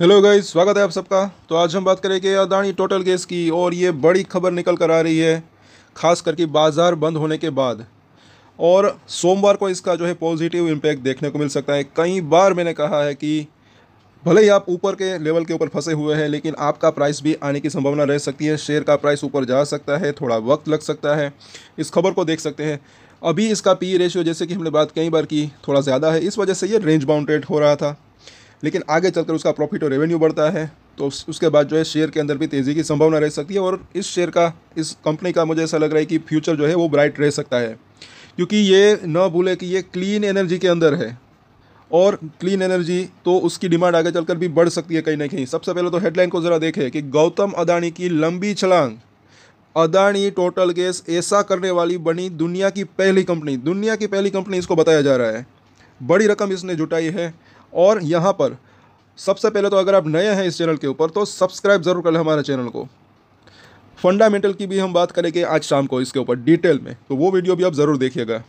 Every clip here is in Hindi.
हेलो गाइस स्वागत है आप सबका तो आज हम बात करेंगे अदानी टोटल गैस की और ये बड़ी खबर निकल कर आ रही है खास करके बाज़ार बंद होने के बाद और सोमवार को इसका जो है पॉजिटिव इम्पैक्ट देखने को मिल सकता है कई बार मैंने कहा है कि भले ही आप ऊपर के लेवल के ऊपर फंसे हुए हैं लेकिन आपका प्राइस भी आने की संभावना रह सकती है शेयर का प्राइस ऊपर जा सकता है थोड़ा वक्त लग सकता है इस खबर को देख सकते हैं अभी इसका पी रेशियो e जैसे कि हमने बात कई बार की थोड़ा ज़्यादा है इस वजह से ये रेंज बाउंड्रेड हो रहा था लेकिन आगे चलकर उसका प्रॉफिट और रेवेन्यू बढ़ता है तो उसके बाद जो है शेयर के अंदर भी तेज़ी की संभावना रह सकती है और इस शेयर का इस कंपनी का मुझे ऐसा लग रहा है कि फ्यूचर जो है वो ब्राइट रह सकता है क्योंकि ये न भूले कि ये क्लीन एनर्जी के अंदर है और क्लीन एनर्जी तो उसकी डिमांड आगे चलकर भी बढ़ सकती है कहीं ना कहीं सबसे पहले तो हेडलाइन को ज़रा देखें कि गौतम अदानी की लंबी छलांग अदानी टोटल गैस ऐसा करने वाली बनी दुनिया की पहली कंपनी दुनिया की पहली कंपनी इसको बताया जा रहा है बड़ी रकम इसने जुटाई है और यहाँ पर सबसे पहले तो अगर आप नए हैं इस चैनल के ऊपर तो सब्सक्राइब ज़रूर कर लें हमारे चैनल को फंडामेंटल की भी हम बात करेंगे आज शाम को इसके ऊपर डिटेल में तो वो वीडियो भी आप ज़रूर देखिएगा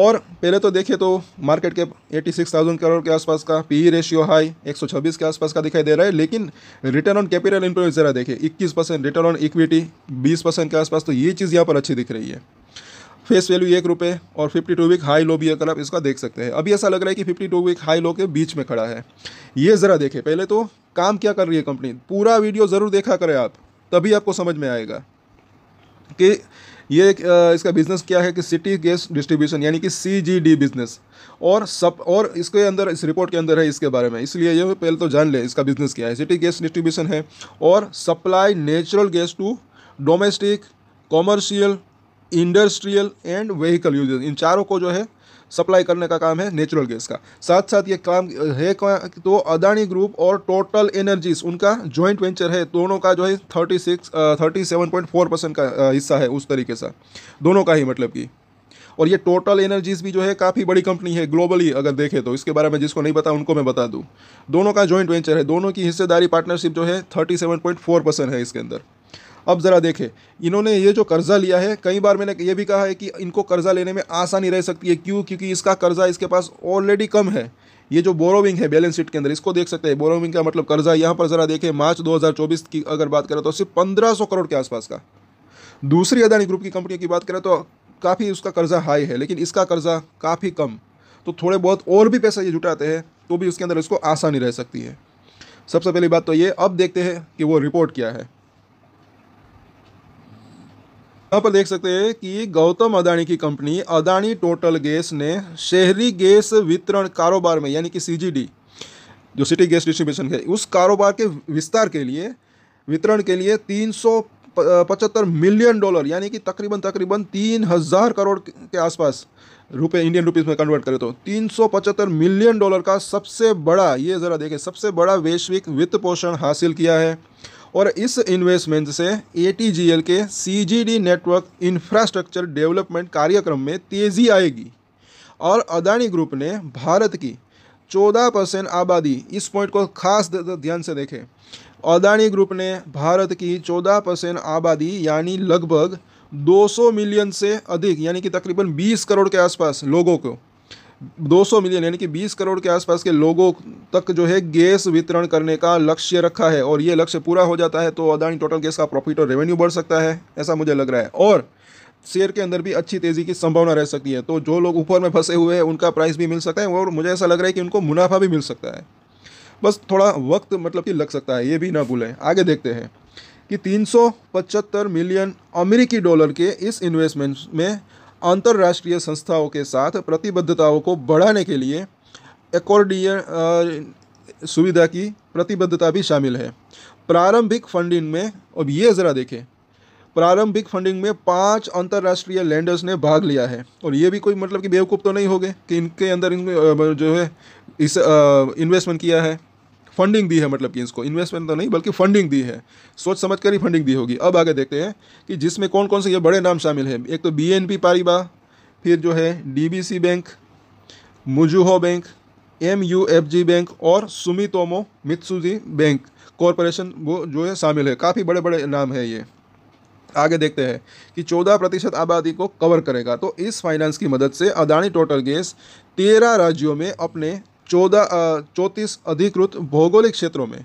और पहले तो देखिए तो मार्केट के 86,000 करोड़ के आसपास का पीई रेशियो हाई 126 के आसपास का दिखाई दे रहा है लेकिन रिटर्न ऑन कैपिटल इंप्लॉय ज़रा देखिए 21 percent return on equity 20 percent के आसपास तो ये चीज़ यहाँ पर अच्छी दिख रही है फेस वैल्यू एक रुपये और fifty two week high low भी अगर आप इसका देख सकते हैं अभी ऐसा लग रहा है कि fifty two week high low के बीच में खड़ा है ये ज़रा देखें पहले तो काम क्या कर रही है कंपनी पूरा वीडियो ज़रूर देखा करें आप तभी आपको समझ में आएगा कि ये इसका बिज़नेस क्या है कि सिटी गैस डिस्ट्रीब्यूशन यानी कि सी बिज़नेस और सब और इसके अंदर इस रिपोर्ट के अंदर है इसके बारे में इसलिए ये पहले तो जान ले इसका बिज़नेस क्या है सिटी गैस डिस्ट्रीब्यूशन है और supply natural gas to domestic commercial industrial and vehicle usages इन चारों को जो है सप्लाई करने का काम है नेचुरल गैस का साथ साथ ये काम है तो अदानी ग्रुप और टोटल एनर्जीज उनका जॉइंट वेंचर है दोनों का जो है thirty six thirty seven point four percent का हिस्सा है उस तरीके से दोनों का ही मतलब कि और ये टोटल एनर्जीज भी जो है काफ़ी बड़ी कंपनी है ग्लोबली अगर देखें तो इसके बारे में जिसको नहीं पता उनको मैं बता दूँ दोनों का जॉइंट वेंचर है दोनों की हिस्सेदारी पार्टनरशिप जो है thirty seven point four percent है इसके अंदर अब ज़रा देखें इन्होंने ये जो कर्ज़ा लिया है कई बार मैंने ये भी कहा है कि इनको कर्ज़ा लेने में आसानी रह सकती है क्यों क्योंकि इसका कर्ज़ा इसके पास ऑलरेडी कम है ये जो बोरोविंग है बैलेंस शीट के अंदर इसको देख सकते हैं बोरोविंग का मतलब कर्जा यहाँ पर ज़रा देखें मार्च 2024 की अगर बात करें तो सिर्फ पंद्रह करोड़ के आसपास का दूसरी अदानी ग्रुप की कंपनियों की बात करें तो काफ़ी उसका कर्जा हाई है लेकिन इसका कर्जा काफ़ी कम तो थोड़े बहुत और भी पैसा ये जुटाते हैं तो भी उसके अंदर इसको आसानी रह सकती है सबसे पहली बात तो ये अब देखते हैं कि वो रिपोर्ट क्या है यहाँ पर देख सकते हैं कि गौतम अदानी की कंपनी अदानी टोटल गैस ने शहरी गैस वितरण कारोबार में यानी कि सीजीडी जो सिटी गैस डिस्ट्रीब्यूशन है उस कारोबार के विस्तार के लिए वितरण के लिए तीन पचहत्तर मिलियन डॉलर यानी कि तकरीबन तकरीबन तीन हज़ार करोड़ के आसपास रुपए इंडियन रुपीस में कन्वर्ट करें तो तीन सौ पचहत्तर मिलियन डॉलर का सबसे बड़ा ये ज़रा देखें सबसे बड़ा वैश्विक वित्त पोषण हासिल किया है और इस इन्वेस्टमेंट से ए के सी नेटवर्क इंफ्रास्ट्रक्चर डेवलपमेंट कार्यक्रम में तेज़ी आएगी और अदानी ग्रुप ने भारत की 14 परसेंट आबादी इस पॉइंट को खास ध्यान से देखें अदानी ग्रुप ने भारत की 14 परसेंट आबादी यानी लगभग 200 मिलियन से अधिक यानी कि तकरीबन 20 करोड़ के आसपास लोगों को 200 मिलियन यानी कि 20 करोड़ के आसपास के लोगों तक जो है गैस वितरण करने का लक्ष्य रखा है और ये लक्ष्य पूरा हो जाता है तो अदानी टोटल गैस का प्रॉफिट और रेवेन्यू बढ़ सकता है ऐसा मुझे लग रहा है और शेयर के अंदर भी अच्छी तेज़ी की संभावना रह सकती है तो जो लोग ऊपर में फंसे हुए हैं उनका प्राइस भी मिल सकता है और मुझे ऐसा लग रहा है कि उनको मुनाफा भी मिल सकता है बस थोड़ा वक्त मतलब कि लग सकता है ये भी ना भूलें आगे देखते हैं कि तीन मिलियन अमेरिकी डॉलर के इस इन्वेस्टमेंट में अंतर्राष्ट्रीय संस्थाओं के साथ प्रतिबद्धताओं को बढ़ाने के लिए एकॉर्डियन सुविधा की प्रतिबद्धता भी शामिल है प्रारंभिक फंडिंग में अब ये ज़रा देखें प्रारंभिक फंडिंग में पांच अंतर्राष्ट्रीय लैंडर्स ने भाग लिया है और ये भी कोई मतलब कि बेवकूफ़ तो नहीं हो गए कि इनके अंदर इन जो है इस इन्वेस्टमेंट किया है फंडिंग दी है मतलब कि इसको इन्वेस्टमेंट तो नहीं बल्कि फंडिंग दी है सोच समझ कर ही फंडिंग दी होगी अब आगे देखते हैं कि जिसमें कौन कौन से ये बड़े नाम शामिल हैं एक तो बी एन पी पारिबा फिर जो है DBC bank Mizuho bank M U F G bank और सुमितोमो मित्सुजी बैंक कॉरपोरेशन वो जो है शामिल है काफ़ी बड़े बड़े नाम है ये आगे देखते हैं कि 14 प्रतिशत आबादी को कवर करेगा तो इस फाइनेंस की मदद से अदानी टोटल गैस तेरह राज्यों में अपने चौदह चौंतीस अधिकृत भौगोलिक क्षेत्रों में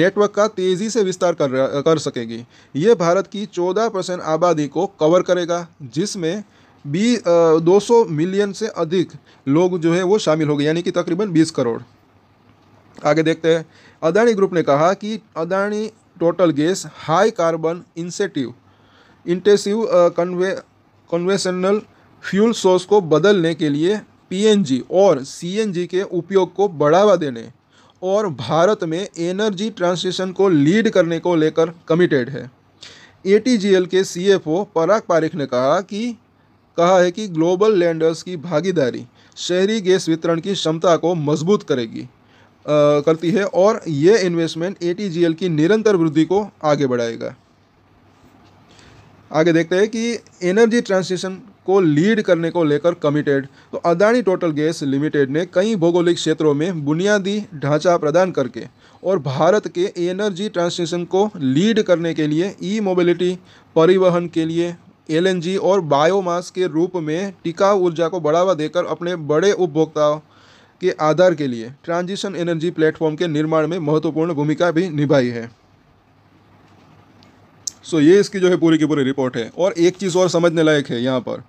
नेटवर्क का तेज़ी से विस्तार कर कर सकेगी ये भारत की 14 परसेंट आबादी को कवर करेगा जिसमें बी दो सौ मिलियन से अधिक लोग जो है वो शामिल हो गए यानी कि तकरीबन 20 करोड़ आगे देखते हैं अदानी ग्रुप ने कहा कि Adani Total gas high carbon incentive intensive कन्वे कन्वेसनल फ्यूल सोर्स को बदलने के लिए पीएनजी और सीएनजी के उपयोग को बढ़ावा देने और भारत में एनर्जी ट्रांसिशन को लीड करने को लेकर कमिटेड है एटीजीएल के सीएफओ पराग पारिख ने कहा कि कहा है कि ग्लोबल लैंडर्स की भागीदारी शहरी गैस वितरण की क्षमता को मजबूत करेगी आ, करती है और ये इन्वेस्टमेंट एटीजीएल की निरंतर वृद्धि को आगे बढ़ाएगा आगे देखते हैं कि एनर्जी ट्रांसिशन को लीड करने को लेकर कमिटेड तो अदानी टोटल गैस लिमिटेड ने कई भौगोलिक क्षेत्रों में बुनियादी ढांचा प्रदान करके और भारत के एनर्जी ट्रांसमिशन को लीड करने के लिए ई मोबिलिटी परिवहन के लिए एलएनजी और बायोमास के रूप में टिकाऊ ऊर्जा को बढ़ावा देकर अपने बड़े उपभोक्ताओं के आधार के लिए ट्रांजिशन एनर्जी प्लेटफॉर्म के निर्माण में महत्वपूर्ण भूमिका भी निभाई है सो ये इसकी जो है पूरी की पूरी रिपोर्ट है और एक चीज़ और समझने लायक है यहाँ पर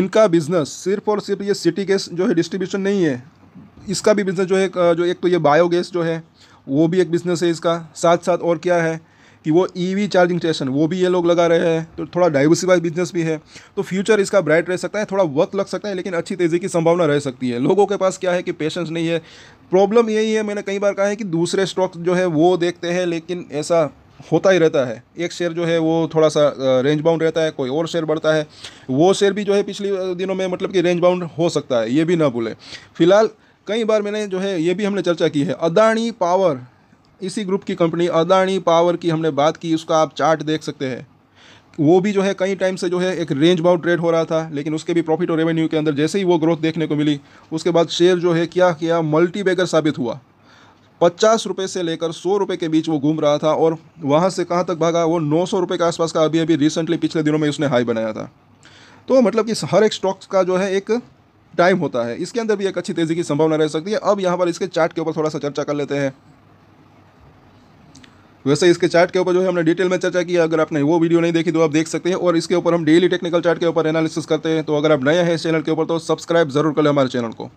इनका बिज़नेस सिर्फ और सिर्फ ये सिटी गैस जो है डिस्ट्रीब्यूशन नहीं है इसका भी बिज़नेस जो है जो एक तो ये बायोगैस जो है वो भी एक बिज़नेस है इसका साथ साथ और क्या है कि वो ईवी चार्जिंग स्टेशन वो भी ये लोग लगा रहे हैं तो थोड़ा डाइवर्सिफाइड बिजनेस भी है तो फ्यूचर इसका ब्राइट रह सकता है थोड़ा वक्त लग सकता है लेकिन अच्छी तेज़ी की संभावना रह सकती है लोगों के पास क्या है कि पेशेंस नहीं है प्रॉब्लम यही है मैंने कई बार कहा है कि दूसरे स्टॉक जो है वो देखते हैं लेकिन ऐसा होता ही रहता है एक शेयर जो है वो थोड़ा सा रेंज बाउंड रहता है कोई और शेयर बढ़ता है वो शेयर भी जो है पिछले दिनों में मतलब कि रेंज बाउंड हो सकता है ये भी ना भूलें फिलहाल कई बार मैंने जो है ये भी हमने चर्चा की है अदानी पावर इसी ग्रुप की कंपनी अदानी पावर की हमने बात की उसका आप चार्ट देख सकते हैं वो भी जो है कई टाइम से जो है एक रेंज बाउंड ट्रेड हो रहा था लेकिन उसके भी प्रॉफिट और रेवेन्यू के अंदर जैसे ही वो ग्रोथ देखने को मिली उसके बाद शेयर जो है क्या किया मल्टी साबित हुआ पचास रुपये से लेकर सौ रुपये के बीच वो घूम रहा था और वहाँ से कहाँ तक भागा वो नौ सौ रुपये के आसपास का अभी अभी रिसेंटली पिछले दिनों में उसने हाई बनाया था तो मतलब कि हर एक स्टॉक्स का जो है एक टाइम होता है इसके अंदर भी एक अच्छी तेज़ी की संभावना रह सकती है अब यहाँ पर इसके चार्ट के ऊपर थोड़ा सा चर्चा कर लेते हैं वैसे इसके चार्ट के ऊपर जो है हमने डिटेल में चर्चा की अगर आपने वो वीडियो नहीं देखी तो आप देख सकते हैं और इसके ऊपर हम डेली टेक्निकल चार्ट के ऊपर एनालिसिस करते हैं तो अगर आप नए हैं इस चैनल के ऊपर तो सब्सक्राइब जरूर कर लें हमारे चैनल को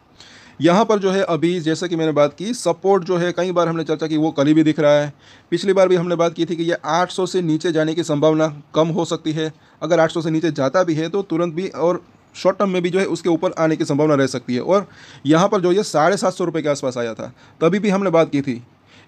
यहाँ पर जो है अभी जैसा कि मैंने बात की सपोर्ट जो है कई बार हमने चर्चा की वो कली भी दिख रहा है पिछली बार भी हमने बात की थी कि ये 800 से नीचे जाने की संभावना कम हो सकती है अगर 800 से नीचे जाता भी है तो तुरंत भी और शॉर्ट टर्म में भी जो है उसके ऊपर आने की संभावना रह सकती है और यहाँ पर जो ये साढ़े सात सौ रुपये के आसपास आया था तभी भी हमने बात की थी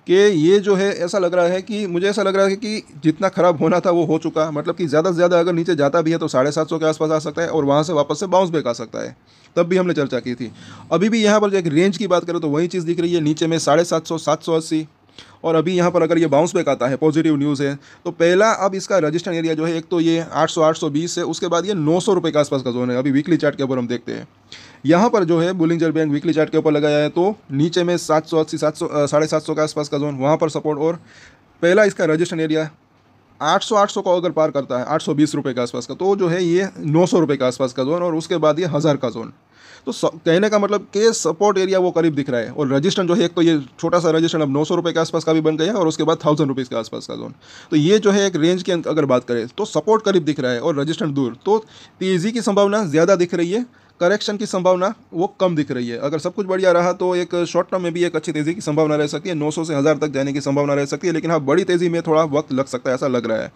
कि ये जो है ऐसा लग रहा है कि मुझे ऐसा लग रहा है कि जितना ख़राब होना था वो हो चुका मतलब कि ज़्यादा से ज़्यादा अगर नीचे जाता भी है तो साढ़े सात सौ के आसपास आ सकता है और वहाँ से वापस से बाउंस बैक आ सकता है तब भी हमने चर्चा की थी अभी भी यहाँ पर एक रेंज की बात करें तो वही चीज़ दिख रही है नीचे में साढ़े सात सौ सात सौ अस्सी और अभी यहाँ पर अगर ये बाउंस बैक आता है पॉजिटिव न्यूज़ है तो पहला अब इसका रजिस्टर एरिया जो है एक तो ये सौ बीस है उसके बाद ये नौ सौ रुपये के आसपास का जोन है अभी वीकली चार्ट के ऊपर हम देखते हैं यहाँ पर जो है बुलिंजर बैंक वीकली चार्ट के ऊपर लगाया है तो नीचे में सात सौ अस्सी सात सौ साढ़े सात सौ के आसपास का जोन वहाँ पर सपोर्ट और पहला इसका रजिस्ट्रेशन एरिया आठ सौ आठ सौ का अगर पार करता है आठ सौ बीस रुपये के आसपास का तो जो है ये नौ सौ रुपये के आसपास का जोन और उसके बाद ये हज़ार का जोन तो कहने का मतलब कि सपोर्ट एरिया वो करीब दिख रहा है और रजिस्ट्रेशन जो है एक तो ये छोटा सा रजिस्ट्रेशन अब नौ सौ रुपये के आसपास का भी बन गया और उसके बाद थाउजेंड रुपीज़ के आसपास का जोन तो ये जो है एक रेंज के अगर बात करें तो सपोर्ट करीब दिख रहा है और रजिस्ट्रेशन दूर तो तेज़ी की संभावना ज़्यादा दिख रही है करेक्शन की संभावना वो कम दिख रही है अगर सब कुछ बढ़िया रहा तो एक शॉर्ट टर्म में भी एक अच्छी तेज़ी की संभावना रह सकती है 900 से हज़ार तक जाने की संभावना रह सकती है लेकिन हाँ बड़ी तेज़ी में थोड़ा वक्त लग सकता है ऐसा लग रहा है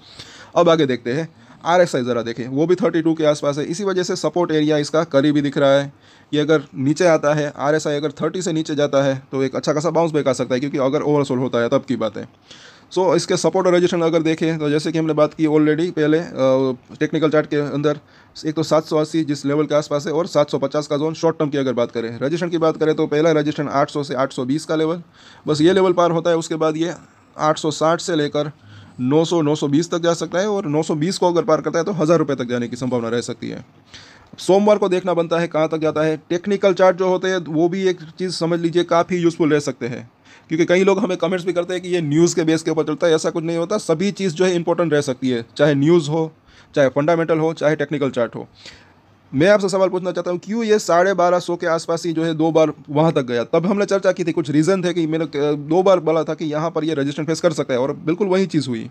अब आगे देखते हैं आर एस आई ज़रा देखें वो भी टू के आसपास है इसी वजह से सपोर्ट एरिया इसका करीबी दिख रहा है ये अगर नीचे आता है आर एस आई अगर थर्टी से नीचे जाता है तो एक अच्छा खासा बाउंस बैक आ सकता है क्योंकि अगर ओवरसोल होता है तब की बात है सो so, इसके सपोर्ट और रजिस्ट्रेशन अगर देखें तो जैसे कि हमने बात की ऑलरेडी पहले टेक्निकल चार्ट के अंदर एक तो सात सौ अस्सी जिस लेवल के आसपास है और सात सौ पचास का जोन शॉर्ट टर्म की अगर बात करें रजिस्ट्रेशन की बात करें तो पहला रजिस्ट्रेशन आठ सौ से आठ सौ बीस का लेवल बस ये लेवल पार होता है उसके बाद ये आठ सौ साठ से लेकर नौ सौ नौ सौ बीस तक जा सकता है और नौ सौ बीस को अगर पार करता है तो हज़ार रुपये तक जाने की संभावना रह सकती है सोमवार को देखना बनता है कहाँ तक जाता है टेक्निकल चार्ट जो होते हैं वो भी एक चीज़ समझ लीजिए काफ़ी यूज़फुल रह सकते हैं क्योंकि कई लोग हमें कमेंट्स भी करते हैं कि ये न्यूज़ के बेस के ऊपर चलता है ऐसा कुछ नहीं होता सभी चीज़ जो है इंपॉर्टेंट रह सकती है चाहे न्यूज़ हो चाहे फंडामेंटल हो चाहे टेक्निकल चार्ट हो मैं आपसे सवाल पूछना चाहता हूँ क्यों ये साढ़े बारह सौ के आसपास ही जो है दो बार वहाँ तक गया तब हमने चर्चा की थी कुछ रीज़न थे कि मैंने दो बार बोला था कि यहाँ पर ये रजिस्टेंस फेस कर सकता है और बिल्कुल वही चीज़ हुई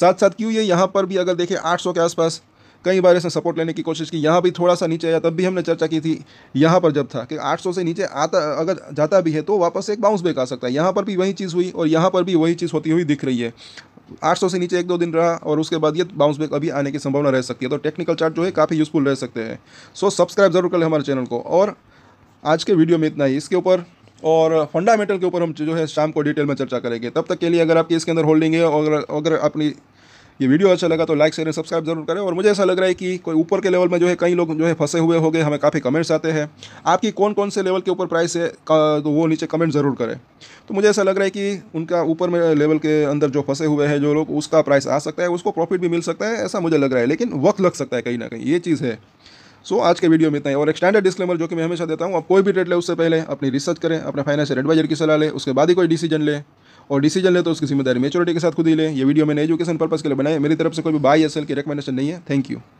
साथ साथ क्यों ये यहाँ पर भी अगर देखें आठ के आसपास कई बार इसने सपोर्ट लेने की कोशिश की यहाँ भी थोड़ा सा नीचे आया तब भी हमने चर्चा की थी यहाँ पर जब था कि 800 से नीचे आता अगर जाता भी है तो वापस एक बाउंस बैक आ सकता है यहाँ पर भी वही चीज़ हुई और यहाँ पर भी वही चीज़ होती हुई दिख रही है आठ से नीचे एक दो दिन रहा और उसके बाद ये बाउंस बैक अभी आने की संभावना रह सकती है तो टेक्निकल चार्ट जो है काफ़ी यूज़फुल रह सकते हैं सो सब्सक्राइब जरूर कर लें हमारे चैनल को और आज के वीडियो में इतना ही इसके ऊपर और फंडामेंटल के ऊपर हम जो है शाम को डिटेल में चर्चा करेंगे तब तक के लिए अगर आपकी इसके अंदर होल्डिंग है और अगर आपकी ये वीडियो अच्छा लगा तो लाइक शेयर सब्सक्राइब जरूर करें और मुझे ऐसा लग रहा है कि कोई ऊपर के लेवल में जो है कई लोग जो है फंसे हुए हो गए हमें काफ़ी कमेंट्स आते हैं आपकी कौन कौन से लेवल के ऊपर प्राइस है तो वो नीचे कमेंट ज़रूर करें तो मुझे ऐसा लग रहा है कि उनका ऊपर में लेवल के अंदर जो फंसे हुए हैं जो लोग उसका प्राइस आ सकता है उसको प्रॉफिट भी मिल सकता है ऐसा मुझे लग रहा है लेकिन वक्त लग सकता है कहीं ना कहीं ये चीज़ है सो so, आज के वीडियो में इतना ही और एक स्टैंडर्ड डिस्क्लेमर जो कि मैं हमेशा देता हूँ आप कोई भी ट्रेड ले उससे पहले अपनी रिसर्च करें अपने फाइनेंशियल एडवाइजर की सलाह लें उसके बाद ही कोई डिसीजन लें और डिसीजन ले तो उसकी जिम्मेदारी मेचोरिटी के साथ खुद ही ले ये वीडियो मैंने एजुकेशन पर्पस के लिए बनाए मेरी तरफ से कोई भी बाई असल की रिकमेंडेशन नहीं है थैंक यू